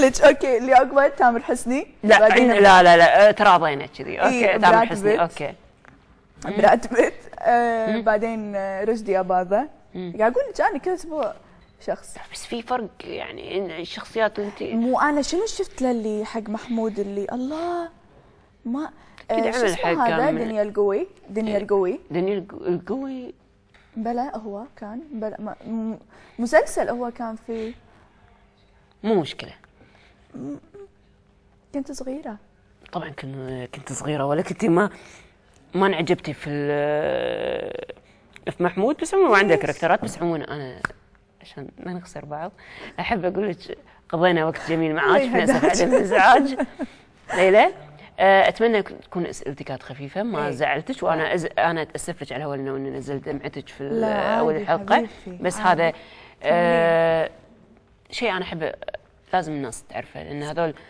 لك اوكي اللي عقبه تامر حسني لا لا لا لا أه، تراضينا كذي اوكي تامر حسني اوكي براد بيت آه بعدين أه، رشدي اباظه قاعد اقول لك انا كل اسبوع شخص بس في فرق يعني الشخصيات انت مو انا شنو شفت للي حق محمود اللي الله ما أه، كذا عمل حق هذا دنيا القوي دنيا القوي إيه. دنيا القوي بلا هو كان بلا مسلسل هو كان فيه مو مشكله كنت صغيرة طبعا كنت صغيرة ولكن كنت ما ما انعجبتي في في محمود بس عموما عنده كاركترات بس عموما انا عشان ما نخسر بعض احب اقول لك قضينا وقت جميل معاك في اسف على الازعاج ليلى آه، اتمنى تكون اسئلتك كانت خفيفه ما إيه. زعلتك وانا أز... انا اتاسف لك على اول نزلت دمعتك في اول الحلقه بس هذا آه شيء انا احب لازم الناس تعرفه لان هذول